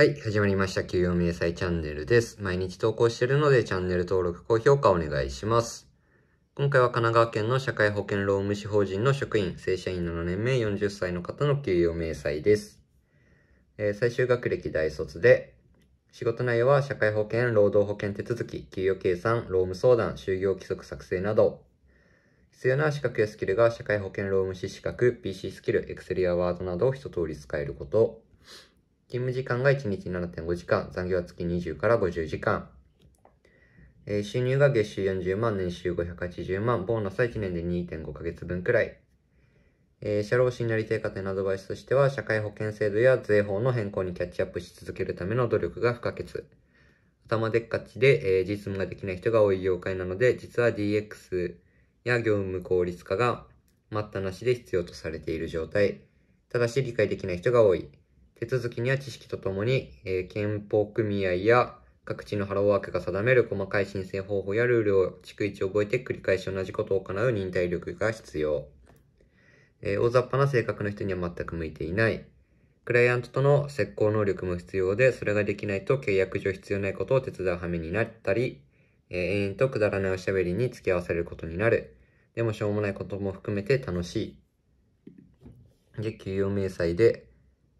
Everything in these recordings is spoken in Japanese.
はい、始まりました。給与明細チャンネルです。毎日投稿しているので、チャンネル登録、高評価お願いします。今回は神奈川県の社会保険労務士法人の職員、正社員7年目40歳の方の給与明細です。えー、最終学歴大卒で、仕事内容は社会保険、労働保険手続き、給与計算、労務相談、就業規則作成など、必要な資格やスキルが社会保険労務士資格、PC スキル、Excel やワードなどを一通り使えること、勤務時間が1日7.5時間、残業は月20から50時間。えー、収入が月収40万、年収580万、ボーナスは1年で2.5ヶ月分くらい。えー、社労士になりたい方へのアドバイスとしては、社会保険制度や税法の変更にキャッチアップし続けるための努力が不可欠。頭でっかちで、えー、実務ができない人が多い業界なので、実は DX や業務効率化が待ったなしで必要とされている状態。ただし理解できない人が多い。手続きには知識とともに、えー、憲法組合や各地のハローワークが定める細かい申請方法やルールを逐一覚えて繰り返し同じことを行う忍耐力が必要。えー、大雑把な性格の人には全く向いていない。クライアントとの施行能力も必要で、それができないと契約上必要ないことを手伝う羽目になったり、えー、永遠とくだらないおしゃべりに付き合わされることになる。でもしょうもないことも含めて楽しい。で、給与明細で、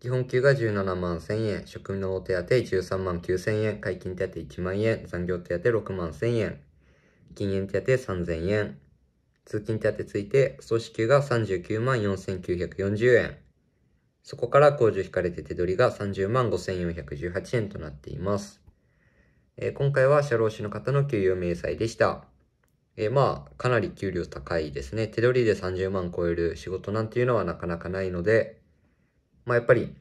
基本給が17万1000円、職務の手当13万9000円、解禁手当1万円、残業手当6万1000円、禁煙手当3000円、通勤手当ついて、総支給が39万4940円。そこから控除引かれて手取りが30万5418円となっています。えー、今回は社労士の方の給与明細でした。えー、まあ、かなり給料高いですね。手取りで30万超える仕事なんていうのはなかなかないので、まあ、やっぱり、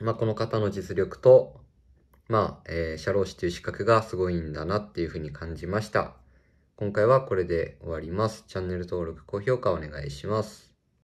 まあ、この方の実力と、まあ、えー、社労士という資格がすごいんだなっていうふうに感じました。今回はこれで終わります。チャンネル登録、高評価お願いします。